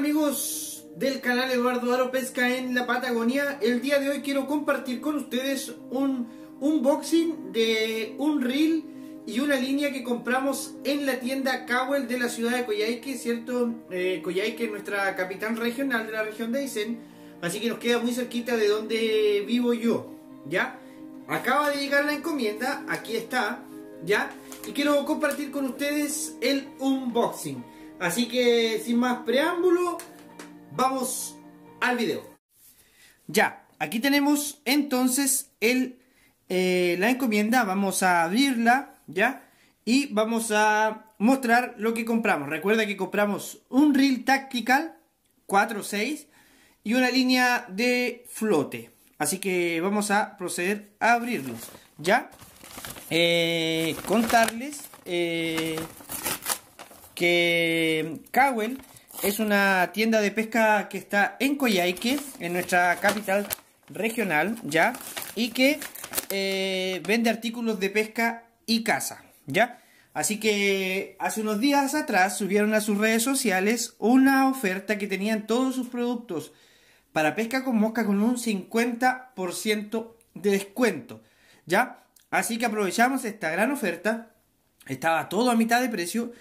amigos del canal Eduardo Aro Pesca en la Patagonia? El día de hoy quiero compartir con ustedes un unboxing de un reel y una línea que compramos en la tienda Cowell de la ciudad de Coyhaique, ¿cierto? Eh, Coyhaique es nuestra capital regional de la región de Aysén, así que nos queda muy cerquita de donde vivo yo, ¿ya? Acaba de llegar la encomienda, aquí está, ¿ya? Y quiero compartir con ustedes el unboxing. Así que sin más preámbulo, vamos al video. Ya, aquí tenemos entonces el, eh, la encomienda, vamos a abrirla, ¿ya? Y vamos a mostrar lo que compramos. Recuerda que compramos un reel tactical 4-6 y una línea de flote. Así que vamos a proceder a abrirlo, ¿ya? Eh, contarles... Eh, que Cowell es una tienda de pesca que está en Coyhaique, en nuestra capital regional, ¿ya? Y que eh, vende artículos de pesca y caza, ¿ya? Así que hace unos días atrás subieron a sus redes sociales una oferta que tenían todos sus productos para pesca con mosca con un 50% de descuento, ¿ya? Así que aprovechamos esta gran oferta, estaba todo a mitad de precio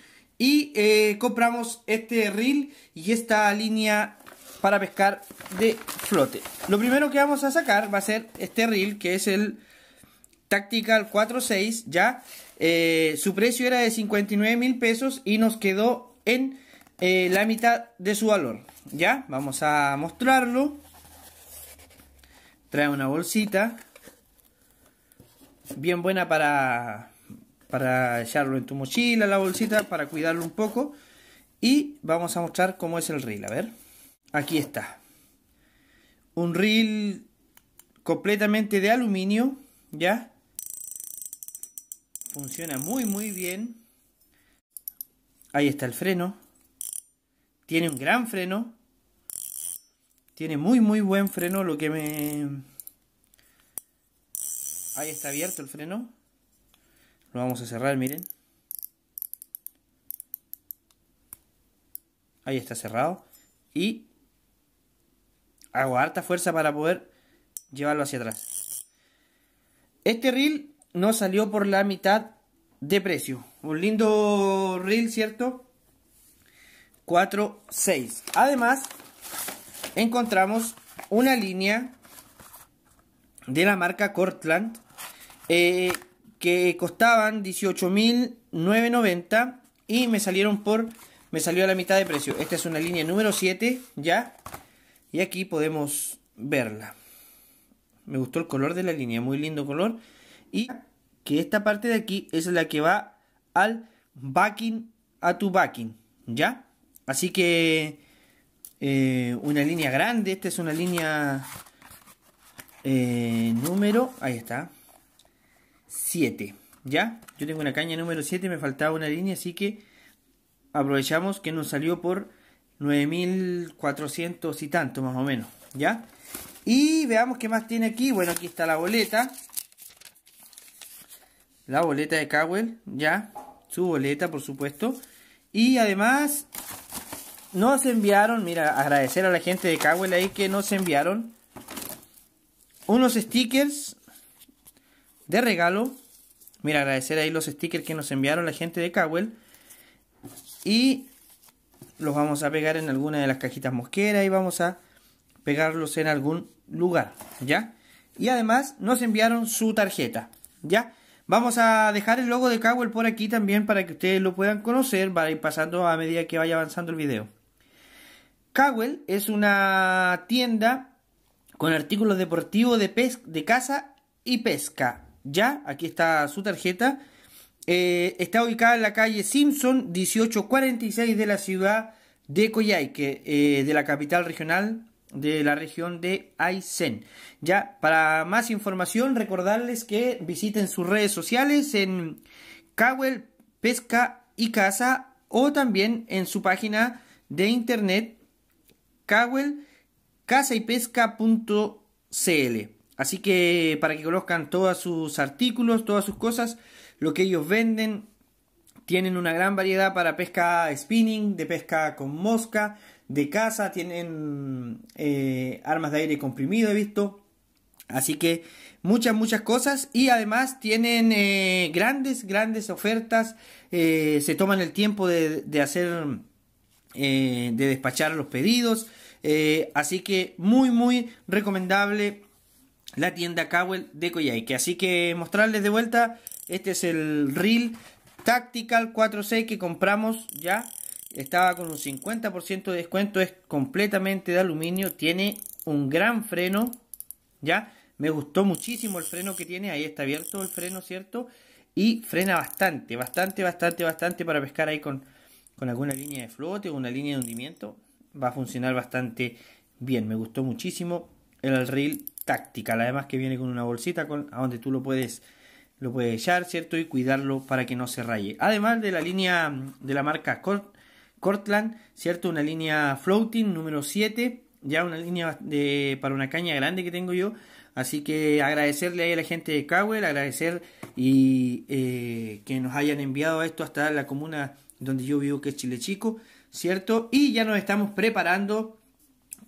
y eh, compramos este reel y esta línea para pescar de flote. Lo primero que vamos a sacar va a ser este reel que es el Tactical 46 ya. Eh, su precio era de 59 mil pesos y nos quedó en eh, la mitad de su valor. Ya, vamos a mostrarlo. Trae una bolsita. Bien buena para para echarlo en tu mochila, la bolsita, para cuidarlo un poco. Y vamos a mostrar cómo es el reel, a ver. Aquí está. Un reel completamente de aluminio, ¿ya? Funciona muy muy bien. Ahí está el freno. Tiene un gran freno. Tiene muy muy buen freno, lo que me... Ahí está abierto el freno. Lo vamos a cerrar, miren. Ahí está cerrado. Y hago harta fuerza para poder llevarlo hacia atrás. Este reel no salió por la mitad de precio. Un lindo reel, ¿cierto? 4, 6. Además, encontramos una línea de la marca Cortland. Eh, que costaban 18.990 y me salieron por me salió a la mitad de precio. Esta es una línea número 7 ya y aquí podemos verla. Me gustó el color de la línea, muy lindo color y que esta parte de aquí es la que va al backing a tu backing, ¿ya? Así que eh, una línea grande, esta es una línea eh, número, ahí está, 7. ¿Ya? Yo tengo una caña número 7, me faltaba una línea, así que aprovechamos que nos salió por 9.400 y tanto, más o menos. ¿Ya? Y veamos qué más tiene aquí. Bueno, aquí está la boleta. La boleta de Cowell, ya. Su boleta, por supuesto. Y además, nos enviaron, mira, agradecer a la gente de Cowell ahí que nos enviaron unos stickers de regalo. Mira, agradecer ahí los stickers que nos enviaron la gente de Cowell. Y los vamos a pegar en alguna de las cajitas mosqueras y vamos a pegarlos en algún lugar, ¿ya? Y además nos enviaron su tarjeta, ¿ya? Vamos a dejar el logo de Cowell por aquí también para que ustedes lo puedan conocer, va ir pasando a medida que vaya avanzando el video. Cowell es una tienda con artículos deportivos de, pesca de caza y pesca, ya, aquí está su tarjeta. Eh, está ubicada en la calle Simpson 1846 de la ciudad de Coyhaique, eh, de la capital regional de la región de Aysén. Ya, para más información, recordarles que visiten sus redes sociales en Cowell Pesca y Casa o también en su página de internet Cowell Así que para que conozcan todos sus artículos, todas sus cosas, lo que ellos venden, tienen una gran variedad para pesca spinning, de pesca con mosca, de caza, tienen eh, armas de aire comprimido, he visto. Así que muchas, muchas cosas. Y además tienen eh, grandes, grandes ofertas. Eh, se toman el tiempo de, de hacer, de despachar los pedidos. así que muy, muy recomendable la tienda Cowell de que Así que mostrarles de vuelta, este es el reel Tactical 4.6 que compramos ya. Estaba con un 50% de descuento, es completamente de aluminio, tiene un gran freno, ¿ya? Me gustó muchísimo el freno que tiene, ahí está abierto el freno, ¿cierto? Y frena bastante, bastante, bastante, bastante para pescar ahí con, alguna línea de flote o una línea de hundimiento. Va a funcionar bastante bien, me gustó muchísimo el reel táctica, la además que viene con una bolsita con, a donde tú lo puedes lo puedes echar, ¿cierto? Y cuidarlo para que no se raye. Además de la línea de la marca Cortland, ¿cierto? Una línea floating número 7, ya una línea de, para una caña grande que tengo yo. Así que agradecerle a la gente de Cowell, agradecer y eh, que nos hayan enviado esto hasta la comuna donde yo vivo, que es Chile Chico, ¿cierto? Y ya nos estamos preparando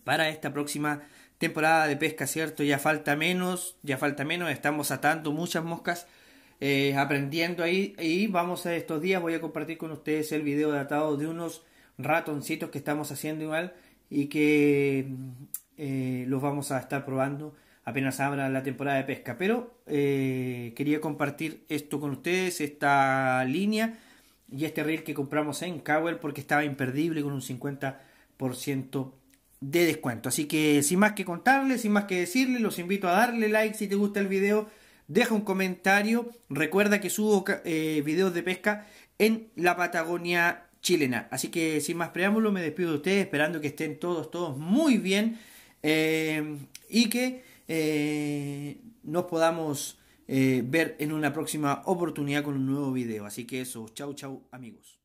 para esta próxima temporada de pesca, ¿cierto? Ya falta menos, ya falta menos, estamos atando muchas moscas, eh, aprendiendo ahí y vamos a estos días, voy a compartir con ustedes el video de atado de unos ratoncitos que estamos haciendo igual y que eh, los vamos a estar probando apenas abra la temporada de pesca. Pero eh, quería compartir esto con ustedes, esta línea y este reel que compramos en Cowell porque estaba imperdible con un 50% de descuento. Así que sin más que contarles, sin más que decirles, los invito a darle like si te gusta el video, deja un comentario, recuerda que subo eh, videos de pesca en la Patagonia chilena. Así que sin más preámbulo me despido de ustedes esperando que estén todos, todos muy bien eh, y que eh, nos podamos ver en una próxima oportunidad con un nuevo video. Así que eso, chau, chau amigos.